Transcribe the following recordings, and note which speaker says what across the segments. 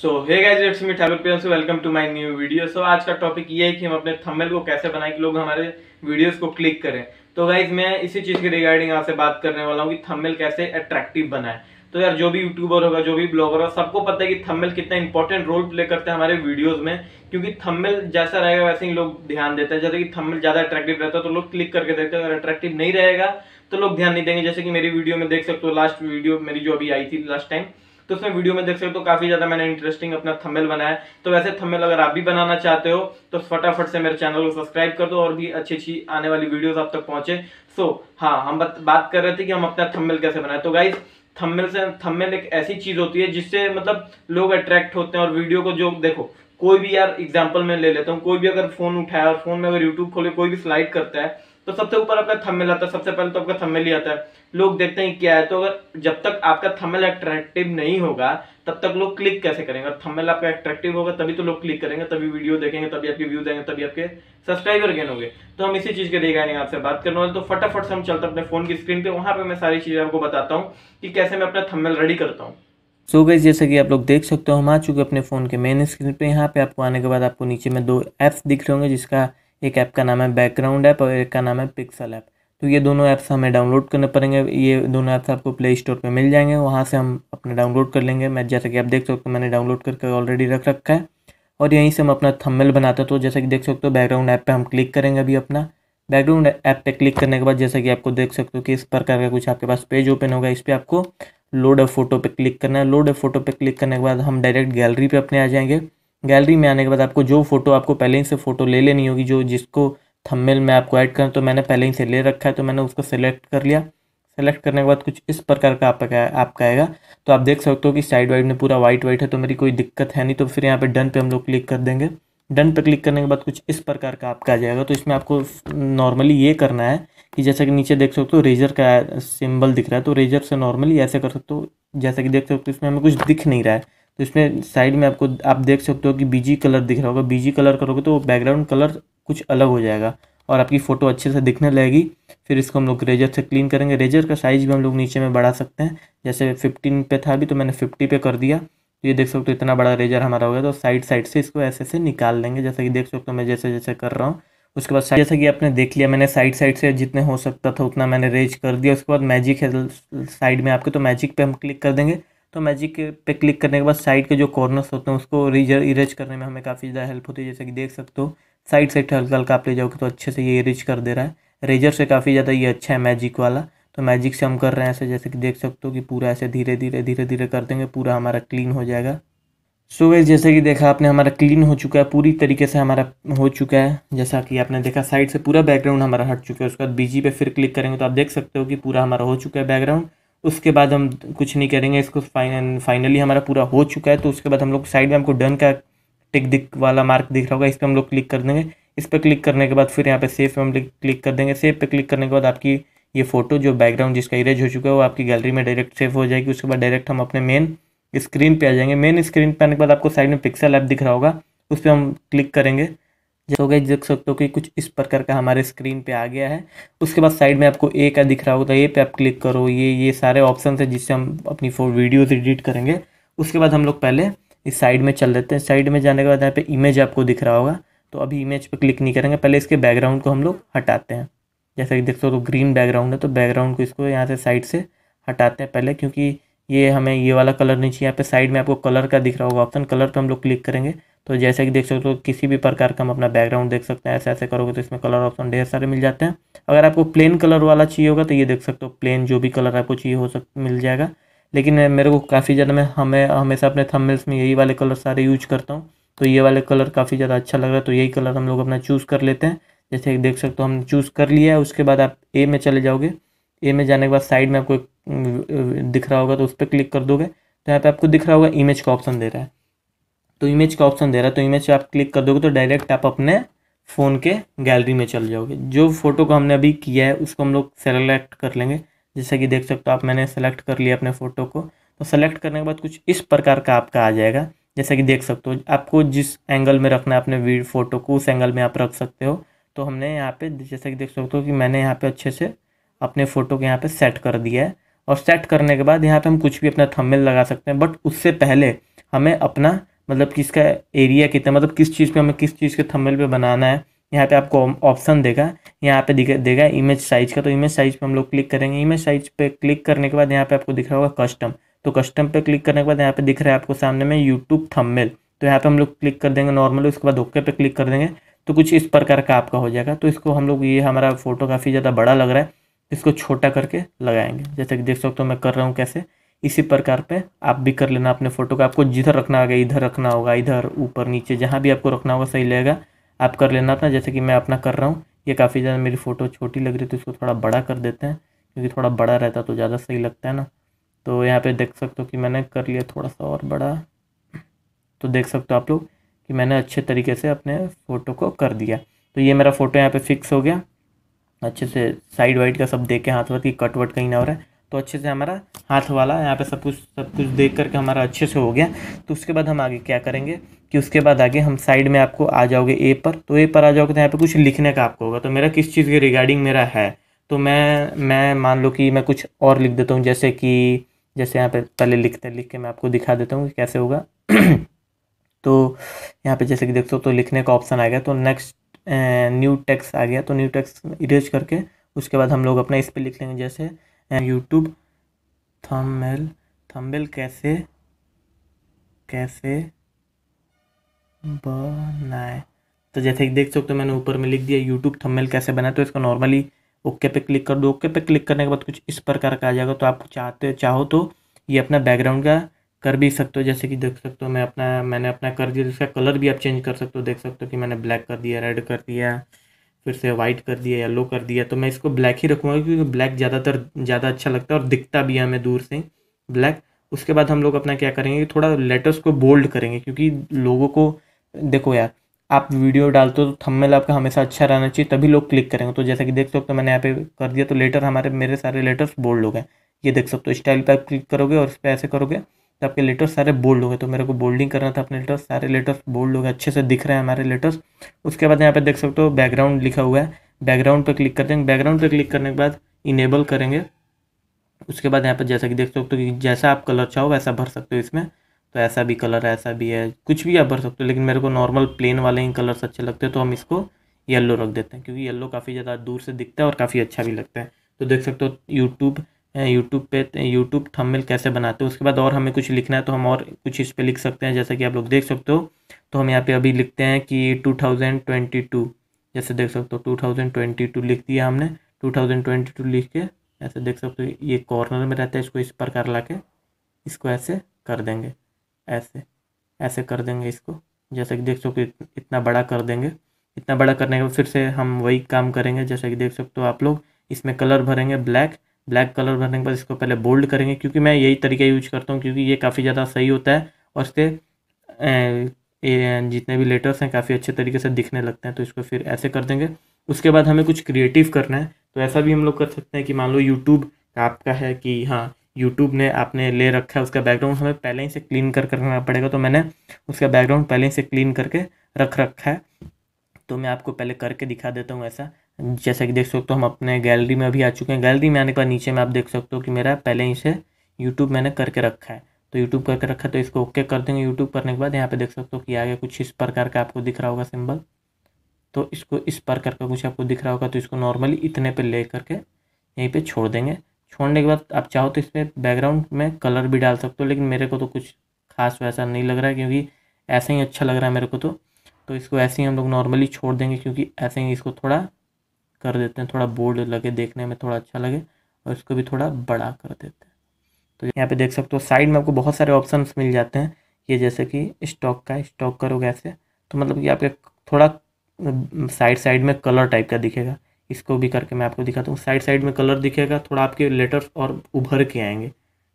Speaker 1: so hey guys it's me Thakur welcome to my new video so आज का topic ये है कि हम अपने थंबनेल को कैसे बनाएं कि लोग हमारे वीडियोस को क्लिक करें तो गाइज मैं इसी चीज़ के रिगार्डिंग आपसे बात करने वाला हूँ कि थंबनेल कैसे अट्रैक्टिव बनाएं तो यार जो भी यूट्यूबर होगा जो भी ब्लॉगर होगा सबको पता है कि थंबनेल कितना इंपॉर्टेंट रोल प्ले करता है हमारे वीडियोस में क्योंकि थंबनेल जैसा रहेगा वैसे ही लोग ध्यान देते हैं जैसे कि थंबनेल ज्यादा अट्रैक्टिव रहता है तो लोग क्लिक करके देखते हैं अगर अट्रैक्टिव नहीं रहेगा तो लोग ध्यान नहीं देंगे जैसे कि मेरी वीडियो में देख सकते हो लास्ट वीडियो मेरी जो अभी आई थी लास्ट टाइम तो उसमें वीडियो में देख सकते हो तो काफी ज्यादा मैंने इंटरेस्टिंग अपना थंबनेल बनाया तो वैसे थंबनेल अगर आप भी बनाना चाहते हो तो फटाफट से मेरे चैनल को सब्सक्राइब कर दो और भी अच्छी अच्छी आने वाली वीडियो आप तक पहुंचे सो so, हाँ हम बात कर रहे थे कि हम अपना थंबनेल कैसे बनाए तो गाइज थंबनेल से थंबनेल एक ऐसी चीज होती है जिससे मतलब लोग अट्रैक्ट होते हैं और वीडियो को जो देखो कोई भी यार एग्जाम्पल में ले लेता हूँ कोई भी अगर फोन उठाया और फोन में अगर यूट्यूब खोले कोई भी स्लाइड करता है तो सबसे ऊपर आपका थंबनेल आता है सबसे पहले तो आपका थंबनेल ही आता है लोग देखते हैं क्या है तो अगर जब तक आपका थंबनेल अट्रैक्टिव नहीं होगा तब तक लोग क्लिक कैसे करेंगे और थंबनेल आपका अट्रैक्टिव होगा तभी तो लोग क्लिक करेंगे तभी वीडियो देखेंगे तभी आपके व्यू देंगे तभी आपके सब्सक्राइबर गेन होंगे तो हम इसी चीज के लिए आपसे बात करने वाले तो फटाफट से हम चलते अपने फोन की स्क्रीन पे वहां पर मैं सारी चीजें आपको बताता हूँ कि कैसे मैं अपना थम्मेल रेडी करता हूँ सो गई जैसे कि आप लोग देख सकते हो हम आ चुके अपने फ़ोन के मेन स्क्रीन पे यहाँ पे आपको आने के बाद आपको नीचे में दो एप्स दिख रहे होंगे जिसका एक ऐप का नाम है बैकग्राउंड ऐप और एक का नाम है पिक्सल ऐप तो ये दोनों ऐप्स हमें डाउनलोड करने पड़ेंगे ये दोनों ऐप्स आपको प्ले स्टोर पर मिल जाएंगे वहाँ से हम अपने डाउनलोड कर लेंगे मैं जैसा कि आप देख सकते हो मैंने डाउनलोड करके ऑलरेडी रख रखा है और यहीं से हम अपना थंबनेल बनाते हैं तो जैसा कि देख सकते हो बैकग्राउंड ऐप पे हम क्लिक करेंगे अभी अपना बैकग्राउंड ऐप पे क्लिक करने के बाद जैसा कि आपको देख सकते हो कि इस प्रकार का कुछ आपके पास पेज ओपन होगा इस पर आपको लोड ए फोटो पे क्लिक करना है लोड अ फोटो पे क्लिक करने के बाद हम डायरेक्ट गैलरी पे अपने आ जाएंगे गैलरी में आने के बाद आपको जो फ़ोटो आपको पहले ही से फ़ोटो ले लेनी होगी जो जिसको थंबनेल में आपको ऐड करना तो मैंने पहले ही से ले रखा है तो मैंने उसको सेलेक्ट कर लिया सेलेक्ट करने के बाद कुछ इस प्रकार का आपका आपका आएगा तो आप देख सकते हो कि साइड वाइड में पूरा वाइट वाइट है तो मेरी कोई दिक्कत है नहीं तो फिर यहाँ पे डन पे हम लोग क्लिक कर देंगे डन पे क्लिक करने के बाद कुछ इस प्रकार का आपका आ जाएगा तो इसमें आपको नॉर्मली ये करना है कि जैसा कि नीचे देख सकते हो रेजर का सिंबल दिख रहा है तो रेजर से नॉर्मली ऐसे कर सकते हो जैसा कि देख सकते हो इसमें हमें कुछ दिख नहीं रहा है तो इसमें साइड में आपको आप देख सकते हो कि बीजी कलर दिख रहा होगा बीजी कलर करोगे तो बैकग्राउंड कलर कुछ अलग हो जाएगा और आपकी फ़ोटो अच्छे से दिखने लगेगी फिर इसको हम लोग रेजर से क्लीन करेंगे रेजर का साइज़ भी हम लोग नीचे में बढ़ा सकते हैं जैसे फिफ्टीन पे था अभी तो मैंने फिफ्टी पे कर दिया तो ये देख सकते हो इतना बड़ा रेजर हमारा हो गया तो साइड साइड से इसको ऐसे ऐसे निकाल लेंगे जैसा कि देख सकते हो मैं जैसे जैसे कर रहा हूँ उसके बाद जैसा कि आपने देख लिया मैंने साइड साइड से जितने हो सकता था उतना मैंने रेज कर दिया उसके बाद मैजिक है साइड में आपके तो मैजिक पे हम क्लिक कर देंगे तो मैजिक पे क्लिक करने के बाद साइड के जो कॉर्नर्स होते हैं उसको रिजर इरेज करने में हमें काफ़ी ज़्यादा हेल्प होती है जैसे कि देख सकते हो साइड साइड हल्का हल्का आप ले जाओगे तो अच्छे से ये इरेज कर दे रहा है रेजर से काफ़ी ज़्यादा ये अच्छा है मैजिक वाला तो मैजिक से हम कर रहे हैं ऐसे जैसे कि देख सकते हो कि पूरा ऐसे धीरे धीरे धीरे धीरे कर देंगे पूरा हमारा क्लीन हो जाएगा सो so, वैसे जैसे कि देखा आपने हमारा क्लीन हो चुका है पूरी तरीके से हमारा हो चुका है जैसा कि आपने देखा साइड से पूरा बैकग्राउंड हमारा हट चुका है उसके बाद बीजी पे फिर क्लिक करेंगे तो आप देख सकते हो कि पूरा हमारा हो चुका है बैकग्राउंड उसके बाद हम कुछ नहीं करेंगे इसको फाइन फाइनली हमारा पूरा हो चुका है तो उसके बाद हम लोग साइड में हमको डन का टिक दिक वाला मार्क दिख रहा होगा इस पर हम लोग क्लिक कर देंगे इस पर क्लिक करने के बाद फिर यहाँ पे सेफ पे हम क्लिक कर देंगे सेफ पे क्लिक करने के बाद आपकी ये फ़ोटो जो बैकग्राउंड जिसका इरेज हो चुका है वो आपकी गैलरी में डायरेक्ट सेफ हो जाएगी उसके बाद डायरेक्ट हम अपने मेन स्क्रीन पे आ जाएंगे मेन स्क्रीन पे आने के बाद आपको साइड में पिक्सल ऐप दिख रहा होगा उस पर हम क्लिक करेंगे तो गए देख सकते हो कि कुछ इस प्रकार का हमारे स्क्रीन पे आ गया है उसके बाद साइड में आपको ए का दिख रहा होता है ए पे आप क्लिक करो ये ये सारे ऑप्शन है जिससे हम अपनी फोर वीडियोज़ एडिट करेंगे उसके बाद हम लोग पहले इस साइड में चल देते हैं साइड में जाने के बाद यहाँ पे इमेज आपको दिख रहा होगा तो अभी इमेज पर क्लिक नहीं करेंगे पहले इसके बैकग्राउंड को हम लोग हटाते हैं जैसा कि देख सकते हो ग्रीन बैकग्राउंड है तो बैकग्राउंड को इसको यहाँ से साइड से हटाते हैं पहले क्योंकि ये हमें ये वाला कलर नहीं चाहिए यहाँ पे साइड में आपको कलर का दिख रहा होगा ऑप्शन कलर पर हम लोग क्लिक करेंगे तो जैसे कि देख सकते हो किसी भी प्रकार का हम अपना बैकग्राउंड देख सकते हैं ऐसे ऐसे करोगे तो इसमें कलर ऑप्शन ढेर सारे मिल जाते हैं अगर आपको प्लेन कलर वाला चाहिए होगा तो ये देख सकते हो प्लेन जो भी कलर आपको चाहिए हो सक मिल जाएगा लेकिन मेरे को काफ़ी ज़्यादा मैं हमें हमेशा अपने थंबनेल्स में यही वाले कलर सारे यूज करता हूँ तो ये वाले कलर काफ़ी ज़्यादा अच्छा लग रहा है तो यही कलर हम लोग अपना चूज़ कर लेते हैं जैसे देख सकते हो हमने चूज़ कर लिया है उसके बाद आप ए में चले जाओगे ए में जाने के बाद साइड में आपको दिख रहा होगा तो उस पर क्लिक कर दोगे तो यहाँ पर आपको दिख रहा होगा इमेज का ऑप्शन दे रहा है तो इमेज का ऑप्शन दे रहा है तो इमेज आप क्लिक कर दोगे तो डायरेक्ट आप अपने फ़ोन के गैलरी में चल जाओगे जो फ़ोटो को हमने अभी किया है उसको हम लोग सेलेक्ट कर लेंगे जैसा कि देख सकते हो आप मैंने सेलेक्ट कर लिया अपने फ़ोटो को तो सेलेक्ट करने के बाद कुछ इस प्रकार का आपका आ जाएगा जैसा कि देख सकते हो आपको जिस एंगल में रखना है अपने फ़ोटो को उस एंगल में आप रख सकते हो तो हमने यहाँ पे जैसा कि देख सकते हो कि मैंने यहाँ पे अच्छे से अपने फ़ोटो को यहाँ पे सेट कर दिया है और सेट करने के बाद यहाँ पे हम कुछ भी अपना थंबनेल लगा सकते हैं बट उससे पहले हमें अपना मतलब किसका एरिया कितना मतलब किस चीज़ पे हमें किस चीज़ के थंबनेल पे बनाना है यहाँ पे आपको ऑप्शन देगा यहाँ पे दिखा देगा इमेज साइज का तो इमेज साइज पे हम लोग क्लिक करेंगे इमेज साइज पे क्लिक करने के बाद यहाँ पे आपको दिख रहा होगा कस्टम तो कस्टम पे क्लिक करने के बाद यहाँ पे दिख रहा है आपको सामने में यूट्यूब थंबनेल तो यहाँ पे हम लोग क्लिक कर देंगे नॉर्मली उसके बाद ओके पे क्लिक कर देंगे तो कुछ इस प्रकार का आपका हो जाएगा तो इसको हम लोग ये हमारा फोटो काफ़ी ज़्यादा बड़ा लग रहा है इसको छोटा करके लगाएंगे जैसे कि देख सकते हो मैं कर रहा हूँ कैसे इसी प्रकार पे आप भी कर लेना अपने फ़ोटो को आपको जिधर रखना होगा इधर रखना होगा इधर ऊपर नीचे जहाँ भी आपको रखना होगा सही लगेगा आप कर लेना अपना जैसे कि मैं अपना कर रहा हूँ ये काफ़ी ज़्यादा मेरी फ़ोटो छोटी लग रही थी तो इसको थोड़ा बड़ा कर देते हैं क्योंकि थोड़ा बड़ा रहता तो ज़्यादा सही लगता है ना तो यहाँ पे देख सकते हो कि मैंने कर लिया थोड़ा सा और बड़ा तो देख सकते हो आप लोग कि मैंने अच्छे तरीके से अपने फ़ोटो को कर दिया तो ये मेरा फ़ोटो यहाँ पर फिक्स हो गया अच्छे से साइड वाइड का सब देख के हाथ वत की कट वट कहीं ना हो रहा है तो अच्छे से हमारा हाथ वाला यहाँ पे सब कुछ सब कुछ देख करके हमारा अच्छे से हो गया तो उसके बाद हम आगे क्या करेंगे कि उसके बाद आगे हम साइड में आपको आ जाओगे ए पर तो ए पर आ जाओगे तो यहाँ पे कुछ लिखने का आपको होगा तो मेरा किस चीज़ के रिगार्डिंग मेरा है तो मैं मैं मान लो कि मैं कुछ और लिख देता हूँ जैसे कि जैसे यहाँ पे पहले लिखते लिख के मैं आपको दिखा देता हूँ कि कैसे होगा तो यहाँ पर जैसे कि देख हो तो लिखने का ऑप्शन आ गया तो नेक्स्ट न्यू टेक्स आ गया तो न्यू टेक्स इरेज करके उसके बाद हम लोग अपना इस पर लिख लेंगे जैसे यूट्यूब थंबनेल थंबनेल कैसे कैसे बनाए तो जैसे कि देख सकते हो मैंने ऊपर में लिख दिया यूट्यूब थंबनेल कैसे बनाए तो इसको नॉर्मली ओके पे क्लिक कर दो ओके पे क्लिक करने के बाद कुछ इस प्रकार का आ जाएगा तो आप चाहते चाहो तो ये अपना बैकग्राउंड का कर भी सकते हो जैसे कि देख सकते हो मैं अपना मैंने अपना कर दिया इसका कलर भी आप चेंज कर सकते हो देख सकते हो कि मैंने ब्लैक कर दिया रेड कर दिया फिर से वाइट कर दिया येलो कर दिया तो मैं इसको ब्लैक ही रखूँगा क्योंकि ब्लैक ज़्यादातर ज़्यादा अच्छा लगता है और दिखता भी है हमें दूर से ब्लैक उसके बाद हम लोग अपना क्या करेंगे थोड़ा लेटर्स को बोल्ड करेंगे क्योंकि लोगों को देखो यार आप वीडियो डालते हो तो थंबनेल आपका हमेशा अच्छा रहना चाहिए तभी लोग क्लिक करेंगे तो जैसा कि देख सकते हो तो मैंने यहाँ पे कर दिया तो लेटर हमारे मेरे सारे लेटर्स बोल्ड हो गए ये देख सकते हो स्टाइल पर आप क्लिक करोगे और इस पर ऐसे करोगे तो आपके लेटर्स सारे बोल्ड हो गए तो मेरे को बोल्डिंग करना था अपने लेटर्स सारे लेटर्स बोल्ड हो गए अच्छे से दिख रहे हैं हमारे लेटर्स उसके बाद यहाँ पे देख सकते हो बैकग्राउंड लिखा हुआ है बैकग्राउंड पर क्लिक कर देंगे बैकग्राउंड पर क्लिक करने के बाद इनेबल करेंगे उसके बाद यहाँ पर जैसा कि देख सकते हो कि जैसा आप कलर चाहो वैसा भर सकते हो इसमें तो ऐसा भी कलर ऐसा भी है कुछ भी आप भर सकते हो लेकिन मेरे को नॉर्मल प्लेन वाले ही कलर्स अच्छे लगते हैं तो हम इसको येलो रख देते हैं क्योंकि येलो काफ़ी ज़्यादा दूर से दिखता है और काफ़ी अच्छा भी लगता है तो देख सकते हो यूट्यूब यूट्यूब पे यूट्यूब तो थंबनेल कैसे बनाते हैं उसके बाद और हमें कुछ लिखना है तो हम और कुछ इस पर लिख सकते हैं जैसा कि आप लोग देख सकते हो तो हम यहाँ पे अभी लिखते हैं कि 2022 जैसे देख सकते हो 2022 लिख दिया हमने 2022 लिख के ऐसे देख सकते हो ये कॉर्नर में रहता है इसको इस प्रकार ला के इसको ऐसे कर देंगे ऐसे ऐसे कर देंगे इसको जैसे कि देख सकते हो इतना बड़ा कर देंगे इतना बड़ा करने के बाद फिर से हम वही काम करेंगे जैसे कि देख सकते हो आप लोग इसमें कलर भरेंगे ब्लैक ब्लैक कलर भरने के बाद इसको पहले बोल्ड करेंगे क्योंकि मैं यही तरीका यूज करता हूँ क्योंकि ये काफ़ी ज़्यादा सही होता है और इसके जितने भी लेटर्स हैं काफ़ी अच्छे तरीके से दिखने लगते हैं तो इसको फिर ऐसे कर देंगे उसके बाद हमें कुछ क्रिएटिव करना है तो ऐसा भी हम लोग कर सकते हैं कि मान लो यूट्यूब आपका है कि हाँ यूट्यूब ने आपने ले रखा है उसका बैकग्राउंड हमें पहले ही से क्लीन कर करना पड़ेगा तो मैंने उसका बैकग्राउंड पहले ही से क्लीन करके रख रखा है तो मैं आपको पहले करके दिखा देता हूँ ऐसा जैसा कि देख सकते हो हम अपने गैलरी में अभी आ चुके हैं गैलरी में आने के बाद नीचे में आप देख सकते हो कि मेरा पहले ही से यूट्यूब मैंने करके रखा है तो यूट्यूब करके रखा है तो इसको ओके कर देंगे यूट्यूब करने के बाद यहाँ पे देख सकते हो कि आगे कुछ इस प्रकार का आपको दिख रहा होगा सिंबल तो इसको इस प्रकार का कुछ आपको दिख रहा होगा तो इसको नॉर्मली इतने पर ले करके यहीं पर छोड़ देंगे छोड़ने के बाद आप चाहो तो इसमें बैकग्राउंड में कलर भी डाल सकते हो लेकिन मेरे को तो कुछ खास वैसा नहीं लग रहा है क्योंकि ऐसे ही अच्छा लग रहा है मेरे को तो तो इसको ऐसे ही हम लोग नॉर्मली छोड़ देंगे क्योंकि ऐसे ही इसको थोड़ा कर देते हैं थोड़ा बोल्ड लगे देखने में थोड़ा अच्छा लगे और इसको भी थोड़ा बड़ा कर देते हैं तो यहाँ पे देख सकते हो साइड में आपको बहुत सारे ऑप्शंस मिल जाते हैं ये जैसे कि स्टॉक का स्टॉक करोगे ऐसे तो मतलब कि आपके थोड़ा साइड साइड में कलर टाइप का दिखेगा इसको भी करके मैं आपको दिखाता हूँ साइड साइड में कलर दिखेगा थोड़ा आपके लेटर्स और उभर के आएंगे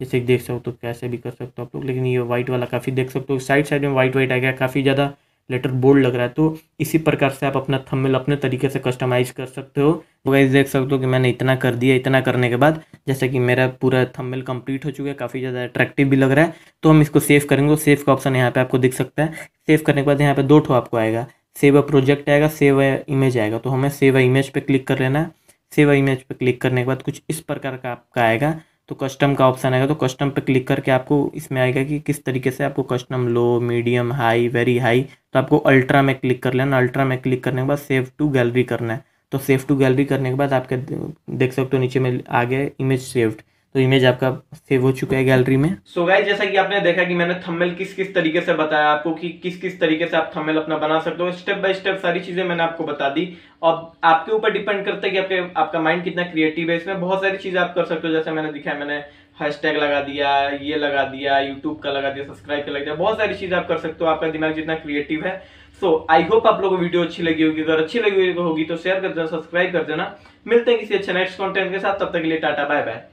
Speaker 1: जैसे देख सकते हो तो कैसे भी कर सकते हो आप लोग लेकिन ये व्हाइट वाला काफ़ी देख सकते हो साइड साइड में व्हाइट व्हाइट आ गया काफ़ी ज़्यादा लेटर बोर्ड लग रहा है तो इसी प्रकार से आप अपना थंबनेल अपने तरीके से कस्टमाइज कर सकते हो तो देख सकते हो कि मैंने इतना कर दिया इतना करने के बाद जैसे कि मेरा पूरा थंबनेल कंप्लीट हो चुका है काफ़ी ज़्यादा अट्रैक्टिव भी लग रहा है तो हम इसको सेव करेंगे सेव का ऑप्शन यहाँ पर आपको दिख सकता है सेव करने के बाद यहाँ पे दो ठो आपको आएगा सेव अ प्रोजेक्ट आएगा सेव अ इमेज आएगा तो हमें सेव अ इमेज पर क्लिक कर लेना है सेव अ इमेज पर क्लिक करने के बाद कुछ इस प्रकार का आपका आएगा तो कस्टम का ऑप्शन आएगा तो कस्टम पे क्लिक करके आपको इसमें आएगा कि किस तरीके से आपको custom low medium high very high तो आपको अल्ट्रा में क्लिक कर लेना अल्ट्रा में क्लिक करने के बाद सेव टू गैलरी करना है तो सेव टू गैलरी करने के बाद आपके देख सकते हो नीचे में आ गया इमेज सेव्ड तो इमेज आपका सेव हो चुका है गैलरी में सो so गाइस जैसा कि आपने देखा कि मैंने थंबनेल किस किस तरीके से बताया आपको कि किस किस तरीके से आप थंबनेल अपना बना सकते हो स्टेप बाय स्टेप सारी चीजें मैंने आपको बता दी और आपके ऊपर डिपेंड करता है कि आपके आपका माइंड कितना क्रिएटिव है इसमें बहुत सारी चीजें आप कर सकते हो जैसे मैंने दिखाया मैंने हैशटैग लगा दिया ये लगा दिया यूट्यूब का लगा दिया सब्सक्राइब का लगा दिया बहुत सारी चीजें आप कर सकते हो आपका दिमाग जितना क्रिएटिव है सो आई होप आप लोगों को वीडियो अच्छी लगी होगी अगर अच्छी लगी होगी तो शेयर कर देना सब्सक्राइब कर देना मिलते हैं किसी अच्छे नेक्स्ट कॉन्टेंट के साथ तब तक के लिए टाटा बाय बाय